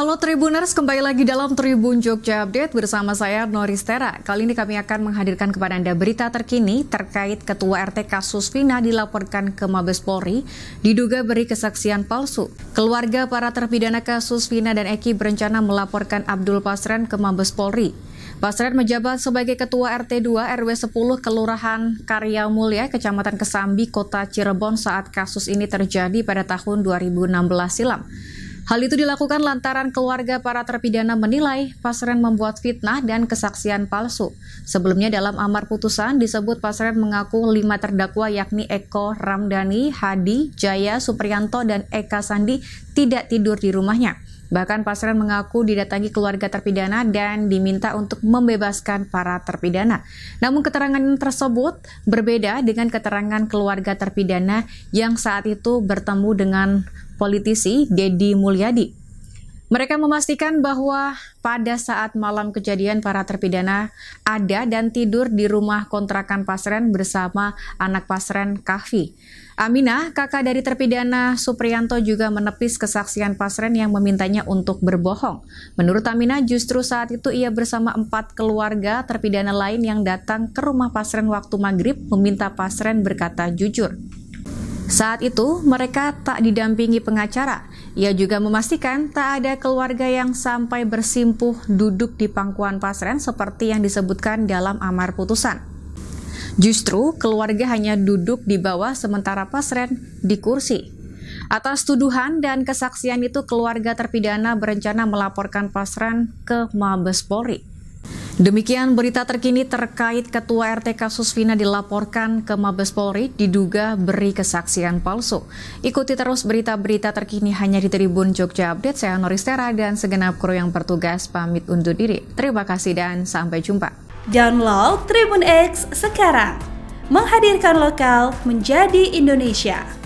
Halo Tribuners, kembali lagi dalam Tribun Jogja Update bersama saya Noris Tera. Kali ini kami akan menghadirkan kepada Anda berita terkini terkait Ketua RT kasus Vina dilaporkan ke Mabes Polri, diduga beri kesaksian palsu. Keluarga para terpidana kasus Vina dan Eki berencana melaporkan Abdul Pasren ke Mabes Polri. Pasren menjabat sebagai Ketua RT 2 RW 10 Kelurahan Karya Mulia, Kecamatan Kesambi, Kota Cirebon saat kasus ini terjadi pada tahun 2016 silam. Hal itu dilakukan lantaran keluarga para terpidana menilai Pasren membuat fitnah dan kesaksian palsu. Sebelumnya dalam amar putusan disebut Pasren mengaku lima terdakwa yakni Eko Ramdhani, Hadi, Jaya, Supriyanto, dan Eka Sandi tidak tidur di rumahnya. Bahkan Pasren mengaku didatangi keluarga terpidana dan diminta untuk membebaskan para terpidana. Namun keterangan tersebut berbeda dengan keterangan keluarga terpidana yang saat itu bertemu dengan politisi Dedi Mulyadi. Mereka memastikan bahwa pada saat malam kejadian para terpidana ada dan tidur di rumah kontrakan Pasren bersama anak Pasren Kahfi. Aminah, kakak dari terpidana Suprianto juga menepis kesaksian Pasren yang memintanya untuk berbohong. Menurut Aminah, justru saat itu ia bersama empat keluarga terpidana lain yang datang ke rumah Pasren waktu maghrib meminta Pasren berkata jujur. Saat itu, mereka tak didampingi pengacara. Ia juga memastikan tak ada keluarga yang sampai bersimpuh duduk di pangkuan Pasren seperti yang disebutkan dalam amar putusan. Justru, keluarga hanya duduk di bawah sementara Pasren di kursi. Atas tuduhan dan kesaksian itu, keluarga terpidana berencana melaporkan Pasren ke Mabes Polri. Demikian berita terkini terkait Ketua RT kasus Vina dilaporkan ke Mabes Polri diduga beri kesaksian palsu. Ikuti terus berita-berita terkini hanya di Tribun Jogja Update. Saya Noristera dan segenap kru yang bertugas pamit undur diri. Terima kasih dan sampai jumpa. Download Tribun X sekarang. Menghadirkan lokal menjadi Indonesia.